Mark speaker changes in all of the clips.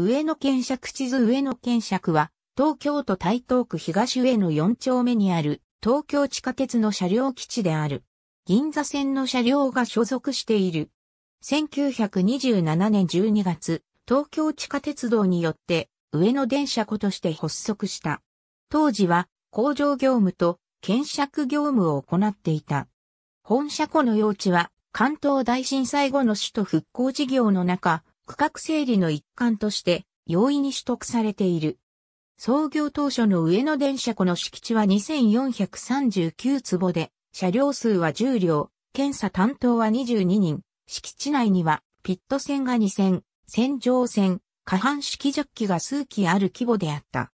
Speaker 1: 上野検釈地図上野検釈は、東京都台東区東上野4丁目にある、東京地下鉄の車両基地である。銀座線の車両が所属している。1927年12月、東京地下鉄道によって、上野電車庫として発足した。当時は、工場業務と、検釈業務を行っていた。本車庫の用地は、関東大震災後の首都復興事業の中、区画整理の一環として容易に取得されている。創業当初の上野電車庫の敷地は2439坪で、車両数は10両、検査担当は22人、敷地内にはピット線が2線、線上線、下半式ジャッキが数機ある規模であった。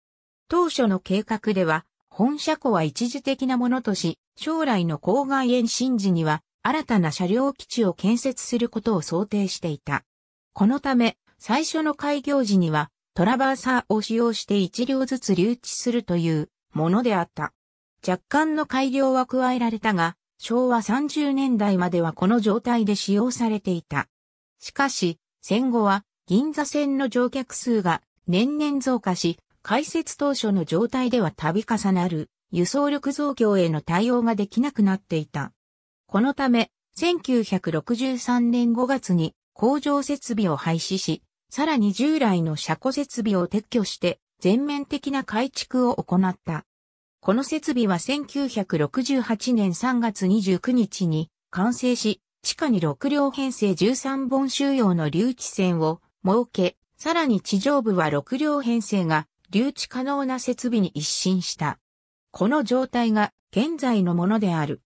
Speaker 1: 当初の計画では、本車庫は一時的なものとし、将来の郊外延伸時には新たな車両基地を建設することを想定していた。このため、最初の開業時には、トラバーサーを使用して1両ずつ留置するというものであった。若干の改良は加えられたが、昭和30年代まではこの状態で使用されていた。しかし、戦後は銀座線の乗客数が年々増加し、開設当初の状態では度重なる輸送力増強への対応ができなくなっていた。このため、1963年5月に工場設備を廃止し、さらに従来の車庫設備を撤去して全面的な改築を行った。この設備は1968年3月29日に完成し、地下に6両編成13本収容の留置線を設け、さらに地上部は6両編成が留置可能な設備に一新した。この状態が現在のものである。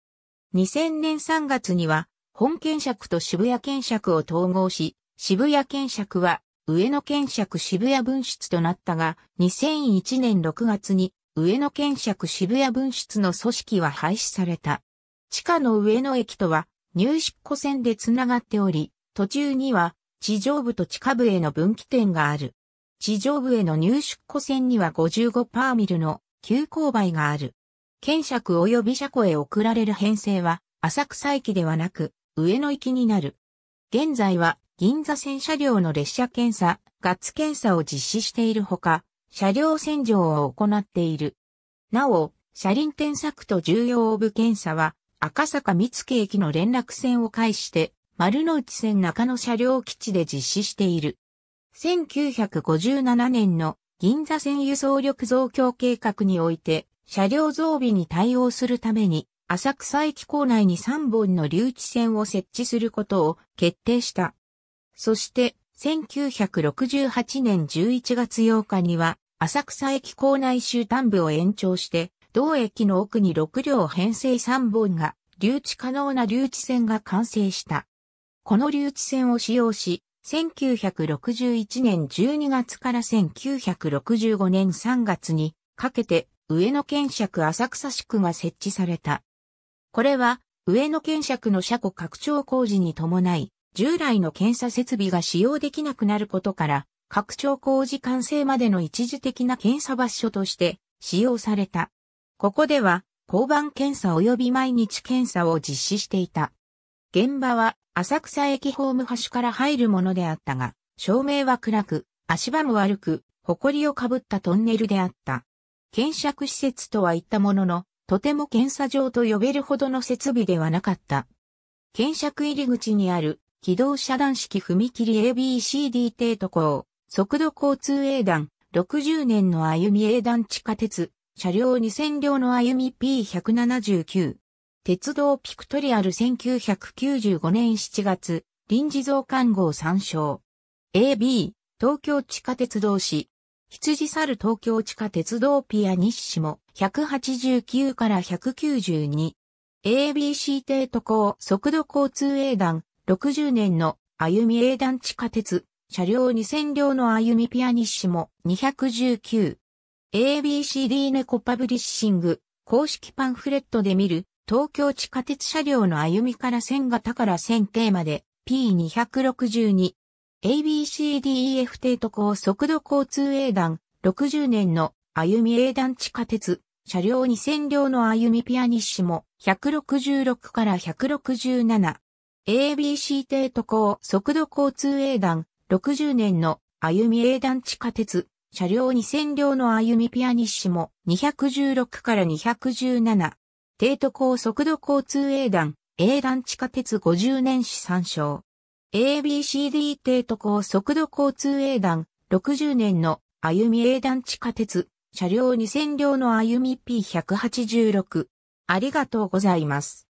Speaker 1: 2000年3月には本検釈と渋谷検釈を統合し、渋谷検釈は上野検釈渋谷分室となったが、2001年6月に上野検釈渋谷分室の組織は廃止された。地下の上野駅とは入出庫線でつながっており、途中には地上部と地下部への分岐点がある。地上部への入出庫線には55パーミルの急勾配がある。検釈及び車庫へ送られる編成は浅草駅ではなく、上野行きになる。現在は銀座線車両の列車検査、ガッツ検査を実施しているほか、車両洗浄を行っている。なお、車輪転作と重要オブ検査は、赤坂三月駅の連絡線を介して、丸の内線中野車両基地で実施している。1957年の銀座線輸送力増強計画において、車両増備に対応するために、浅草駅構内に3本の留置線を設置することを決定した。そして、1968年11月8日には、浅草駅構内終端部を延長して、同駅の奥に6両編成3本が、留置可能な留置線が完成した。この留置線を使用し、1961年12月から1965年3月にかけて上野県尺浅草地区が設置された。これは、上野検釈の車庫拡張工事に伴い、従来の検査設備が使用できなくなることから、拡張工事完成までの一時的な検査場所として使用された。ここでは、交番検査及び毎日検査を実施していた。現場は浅草駅ホーム端から入るものであったが、照明は暗く、足場も悪く、埃をかぶったトンネルであった。検釈施設とは言ったものの、とても検査場と呼べるほどの設備ではなかった。検索入り口にある軌道遮断式踏切 ABCD 低都港、速度交通 A 団、60年の歩み A 団地下鉄、車両2000両の歩み P179。鉄道ピクトリアル1995年7月、臨時増刊号参照。AB、東京地下鉄道市羊猿東京地下鉄道ピア日誌も189から192。ABC 帝都高速度交通営団60年の歩み営団地下鉄車両2000両の歩みピア日誌も219。ABCD ネコパブリッシング公式パンフレットで見る東京地下鉄車両の歩みから線型から線テーマで P262 ABCDEF 帝都高速度交通営団、60年の歩み営団地下鉄、車両2000両の歩みピアニッシモ、166から167。ABC 帝都高速度交通営団、60年の歩み営団地下鉄、車両2000両の歩みピアニッシモ、216から217。帝都高速度交通営団、営団地下鉄50年史参照。ABCD 帝都高速度交通営団、60年の歩み営団地下鉄、車両2000両の歩み P186。ありがとうございます。